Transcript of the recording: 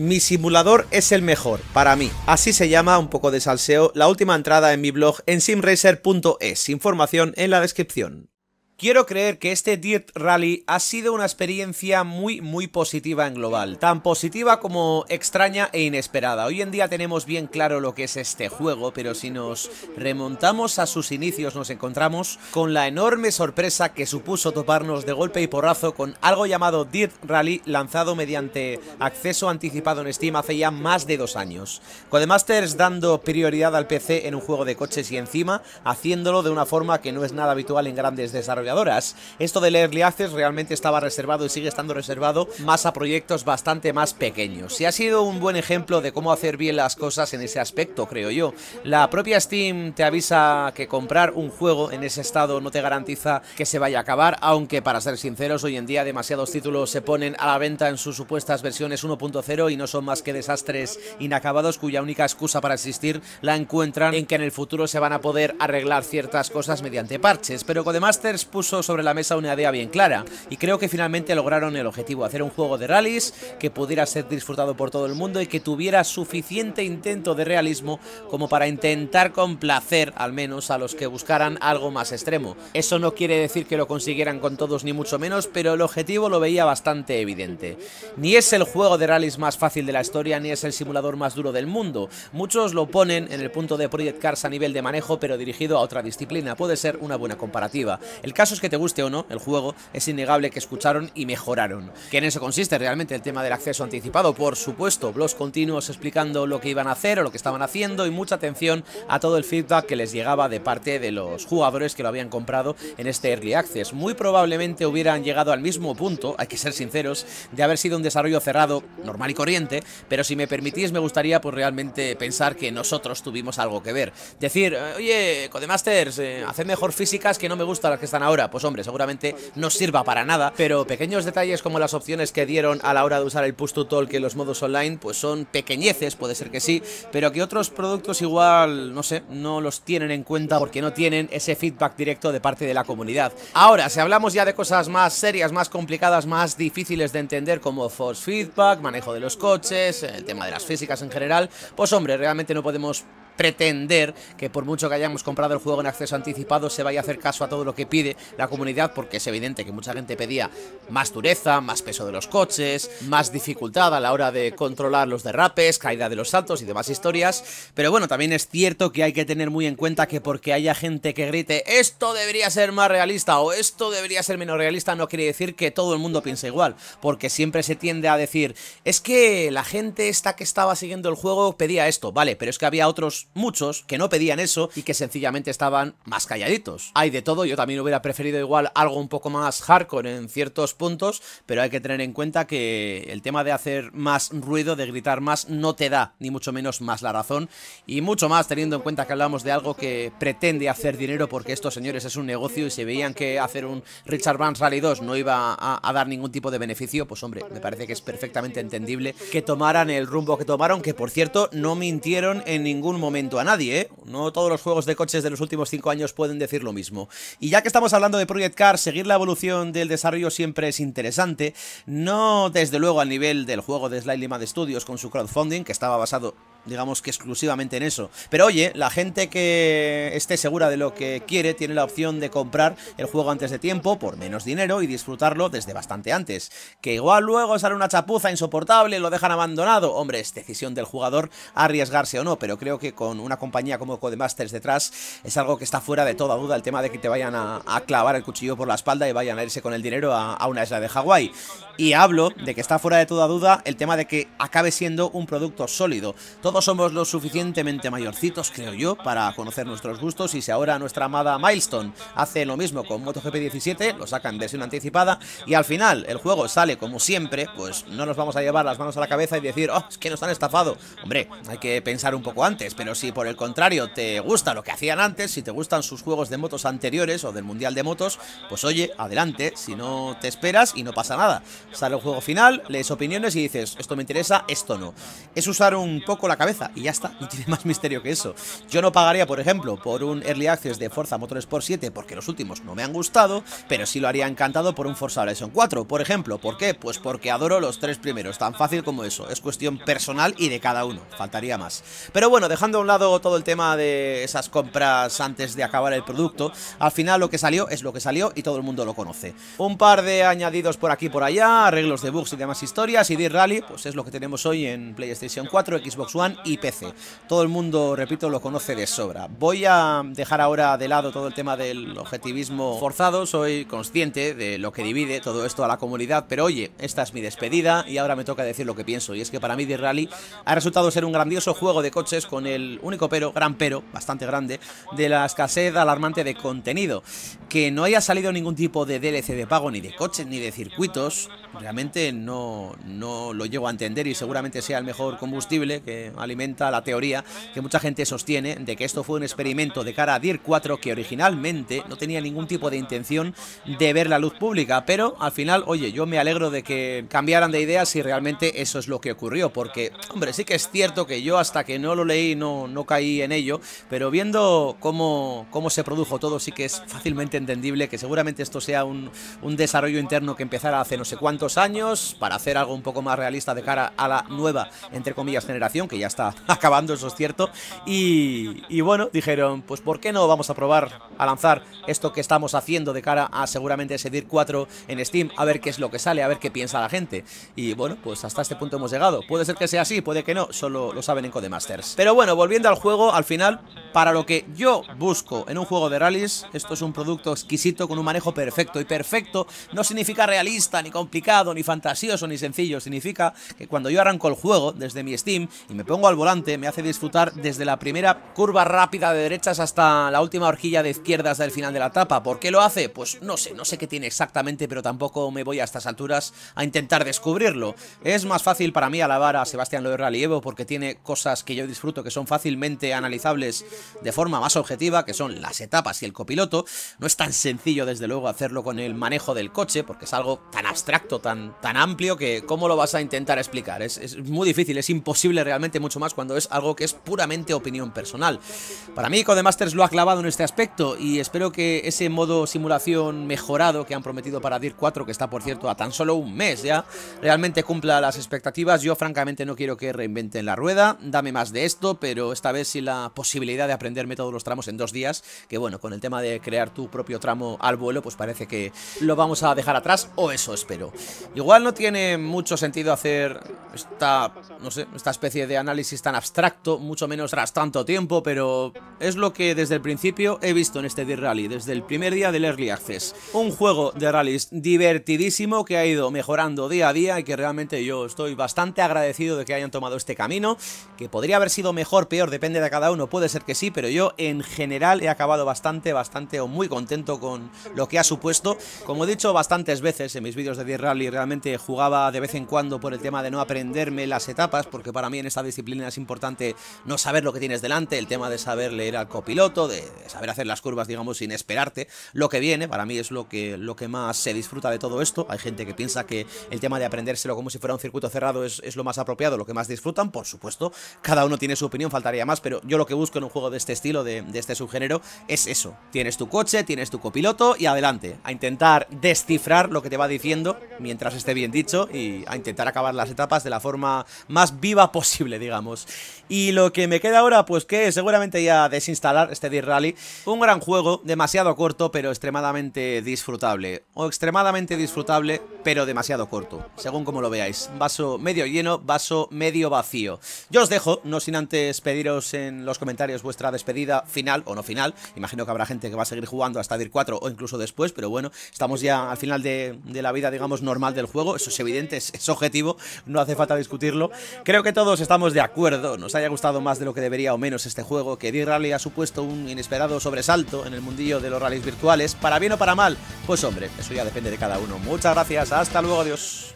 Mi simulador es el mejor, para mí. Así se llama, un poco de salseo, la última entrada en mi blog en simracer.es. Información en la descripción. Quiero creer que este Dirt Rally ha sido una experiencia muy muy positiva en global, tan positiva como extraña e inesperada. Hoy en día tenemos bien claro lo que es este juego, pero si nos remontamos a sus inicios nos encontramos con la enorme sorpresa que supuso toparnos de golpe y porrazo con algo llamado Dirt Rally lanzado mediante acceso anticipado en Steam hace ya más de dos años. Codemasters dando prioridad al PC en un juego de coches y encima haciéndolo de una forma que no es nada habitual en grandes desarrolladores esto del Early Access realmente estaba reservado y sigue estando reservado más a proyectos bastante más pequeños. Y ha sido un buen ejemplo de cómo hacer bien las cosas en ese aspecto, creo yo. La propia Steam te avisa que comprar un juego en ese estado no te garantiza que se vaya a acabar, aunque para ser sinceros, hoy en día demasiados títulos se ponen a la venta en sus supuestas versiones 1.0 y no son más que desastres inacabados cuya única excusa para existir la encuentran en que en el futuro se van a poder arreglar ciertas cosas mediante parches. Pero Codemasters sobre la mesa una idea bien clara y creo que finalmente lograron el objetivo, hacer un juego de rallies que pudiera ser disfrutado por todo el mundo y que tuviera suficiente intento de realismo como para intentar complacer al menos a los que buscaran algo más extremo. Eso no quiere decir que lo consiguieran con todos ni mucho menos, pero el objetivo lo veía bastante evidente. Ni es el juego de rallies más fácil de la historia, ni es el simulador más duro del mundo. Muchos lo ponen en el punto de Project Cars a nivel de manejo, pero dirigido a otra disciplina. Puede ser una buena comparativa. El caso es que te guste o no el juego, es innegable que escucharon y mejoraron. Que en eso consiste realmente el tema del acceso anticipado, por supuesto, blogs continuos explicando lo que iban a hacer o lo que estaban haciendo y mucha atención a todo el feedback que les llegaba de parte de los jugadores que lo habían comprado en este Early Access. Muy probablemente hubieran llegado al mismo punto, hay que ser sinceros, de haber sido un desarrollo cerrado, normal y corriente, pero si me permitís me gustaría pues realmente pensar que nosotros tuvimos algo que ver. Decir, eh, oye, Codemasters, eh, hacen mejor físicas que no me gustan las que están ahora pues hombre, seguramente no sirva para nada, pero pequeños detalles como las opciones que dieron a la hora de usar el push to talk en los modos online, pues son pequeñeces, puede ser que sí, pero que otros productos igual, no sé, no los tienen en cuenta porque no tienen ese feedback directo de parte de la comunidad. Ahora, si hablamos ya de cosas más serias, más complicadas, más difíciles de entender como force feedback, manejo de los coches, el tema de las físicas en general, pues hombre, realmente no podemos pretender que por mucho que hayamos comprado el juego en acceso anticipado se vaya a hacer caso a todo lo que pide la comunidad porque es evidente que mucha gente pedía más dureza, más peso de los coches, más dificultad a la hora de controlar los derrapes, caída de los saltos y demás historias, pero bueno, también es cierto que hay que tener muy en cuenta que porque haya gente que grite esto debería ser más realista o esto debería ser menos realista no quiere decir que todo el mundo piense igual, porque siempre se tiende a decir es que la gente esta que estaba siguiendo el juego pedía esto, vale, pero es que había otros muchos, que no pedían eso y que sencillamente estaban más calladitos. Hay de todo, yo también hubiera preferido igual algo un poco más hardcore en ciertos puntos, pero hay que tener en cuenta que el tema de hacer más ruido, de gritar más, no te da ni mucho menos más la razón, y mucho más teniendo en cuenta que hablamos de algo que pretende hacer dinero porque estos señores es un negocio y se veían que hacer un Richard Vance Rally 2 no iba a dar ningún tipo de beneficio, pues hombre, me parece que es perfectamente entendible que tomaran el rumbo que tomaron, que por cierto no mintieron en ningún momento a nadie, ¿eh? No todos los juegos de coches de los últimos 5 años pueden decir lo mismo. Y ya que estamos hablando de Project Car, seguir la evolución del desarrollo siempre es interesante, no desde luego al nivel del juego de Sly Mad Studios con su crowdfunding, que estaba basado digamos que exclusivamente en eso. Pero oye, la gente que esté segura de lo que quiere tiene la opción de comprar el juego antes de tiempo por menos dinero y disfrutarlo desde bastante antes. Que igual luego sale una chapuza insoportable y lo dejan abandonado. Hombre, es decisión del jugador arriesgarse o no, pero creo que con una compañía como Codemasters detrás es algo que está fuera de toda duda el tema de que te vayan a, clavar el cuchillo por la espalda y vayan a irse con el dinero a, una isla de Hawái. Y hablo de que está fuera de toda duda el tema de que acabe siendo un producto sólido. Todos somos lo suficientemente mayorcitos, creo yo, para conocer nuestros gustos y si ahora nuestra amada Milestone hace lo mismo con MotoGP 17, lo sacan en versión anticipada y al final el juego sale como siempre, pues no nos vamos a llevar las manos a la cabeza y decir, oh, es que nos han estafado. Hombre, hay que pensar un poco antes, pero si por el contrario te gusta lo que hacían antes, si te gustan sus juegos de motos anteriores o del Mundial de Motos, pues oye, adelante, si no te esperas y no pasa nada. Sale el juego final, lees opiniones y dices, esto me interesa, esto no. Es usar un poco la cabeza y ya está, no tiene más misterio que eso. Yo no pagaría, por ejemplo, por un Early Access de Forza Motorsport 7 porque los últimos no me han gustado, pero sí lo haría encantado por un Forza Horizon 4, por ejemplo. ¿Por qué? Pues porque adoro los tres primeros, tan fácil como eso. Es cuestión personal y de cada uno, faltaría más. Pero bueno, dejando a un lado todo el tema de esas compras antes de acabar el producto, al final lo que salió es lo que salió y todo el mundo lo conoce. Un par de añadidos por aquí y por allá, arreglos de bugs y demás historias, y de Rally, pues es lo que tenemos hoy en PlayStation 4, Xbox One y PC. Todo el mundo, repito, lo conoce de sobra. Voy a dejar ahora de lado todo el tema del objetivismo forzado, soy consciente de lo que divide todo esto a la comunidad, pero oye, esta es mi despedida y ahora me toca decir lo que pienso, y es que para mí The Rally ha resultado ser un grandioso juego de coches con el único pero, gran pero, bastante grande, de la escasez alarmante de contenido. Que no haya salido ningún tipo de DLC de pago, ni de coches, ni de circuitos, realmente no, no lo llego a entender y seguramente sea el mejor combustible que alimenta la teoría que mucha gente sostiene de que esto fue un experimento de cara a DIR 4 que originalmente no tenía ningún tipo de intención de ver la luz pública, pero al final, oye, yo me alegro de que cambiaran de idea si realmente eso es lo que ocurrió, porque, hombre, sí que es cierto que yo hasta que no lo leí no, no caí en ello, pero viendo cómo, cómo se produjo todo sí que es fácilmente entendible que seguramente esto sea un, un desarrollo interno que empezara hace no sé cuánto años, para hacer algo un poco más realista de cara a la nueva, entre comillas, generación, que ya está acabando, eso es cierto. Y, y bueno, dijeron, pues ¿por qué no vamos a probar a lanzar esto que estamos haciendo de cara a seguramente ese DIR 4 en Steam, a ver qué es lo que sale, a ver qué piensa la gente? Y bueno, pues hasta este punto hemos llegado. Puede ser que sea así, puede que no, solo lo saben en Codemasters. Pero bueno, volviendo al juego, al final, para lo que yo busco en un juego de rallies, esto es un producto exquisito con un manejo perfecto. Y perfecto no significa realista ni complicado ni fantasioso, ni sencillo. Significa que cuando yo arranco el juego desde mi Steam y me pongo al volante, me hace disfrutar desde la primera curva rápida de derechas hasta la última horquilla de izquierdas del final de la etapa. ¿Por qué lo hace? Pues no sé, no sé qué tiene exactamente, pero tampoco me voy a estas alturas a intentar descubrirlo. Es más fácil para mí alabar a Sebastián Loeb Lievo, porque tiene cosas que yo disfruto que son fácilmente analizables de forma más objetiva, que son las etapas y el copiloto. No es tan sencillo, desde luego, hacerlo con el manejo del coche, porque es algo tan abstracto, tan, tan amplio que cómo lo vas a intentar explicar. Es, es, muy difícil, es imposible realmente mucho más cuando es algo que es puramente opinión personal. Para mí Codemasters lo ha clavado en este aspecto y espero que ese modo simulación mejorado que han prometido para DIR 4, que está por cierto a tan solo un mes ya, realmente cumpla las expectativas. Yo francamente no quiero que reinventen la rueda, dame más de esto, pero esta vez sí la posibilidad de aprenderme todos los tramos en dos días, que bueno, con el tema de crear tu propio tramo al vuelo, pues parece que lo vamos a dejar atrás, o eso espero. Igual no tiene mucho sentido hacer esta, esta especie de análisis tan abstracto, mucho menos tras tanto tiempo, pero es lo que desde el principio he visto en este D-Rally, desde el primer día del Early Access. Un juego de rallies divertidísimo que ha ido mejorando día a día y que realmente yo estoy bastante agradecido de que hayan tomado este camino, que podría haber sido mejor, peor, depende de cada uno, puede ser que sí, pero yo en general he acabado bastante, bastante o muy contento con lo que ha supuesto. Como he dicho bastantes veces en mis vídeos de D-Rally, y realmente jugaba de vez en cuando por el tema de no aprenderme las etapas, porque para mí en esta disciplina es importante no saber lo que tienes delante, el tema de saber leer al copiloto, de saber hacer las curvas, digamos, sin esperarte lo que viene, para mí es lo que, lo que más se disfruta de todo esto. Hay gente que piensa que el tema de aprendérselo como si fuera un circuito cerrado es, lo más apropiado, lo que más disfrutan, por supuesto, cada uno tiene su opinión, faltaría más, pero yo lo que busco en un juego de este estilo, de, de este subgénero, es eso. Tienes tu coche, tienes tu copiloto y adelante, a intentar descifrar lo que te va diciendo. Mi mientras esté bien dicho, y a intentar acabar las etapas de la forma más viva posible, digamos. Y lo que me queda ahora, pues que seguramente ya desinstalar este DIR Rally. Un gran juego, demasiado corto, pero extremadamente disfrutable. O extremadamente disfrutable, pero demasiado corto, según como lo veáis. Vaso medio lleno, vaso medio vacío. Yo os dejo, no sin antes pediros en los comentarios vuestra despedida final o no final. Imagino que habrá gente que va a seguir jugando hasta DIR 4 o incluso después, pero bueno, estamos ya al final de, de la vida, digamos, normal mal del juego, eso es evidente, es, objetivo, no hace falta discutirlo. Creo que todos estamos de acuerdo, nos haya gustado más de lo que debería o menos este juego, que D-Rally ha supuesto un inesperado sobresalto en el mundillo de los rallies virtuales, para bien o para mal, pues hombre, eso ya depende de cada uno. Muchas gracias, hasta luego, adiós.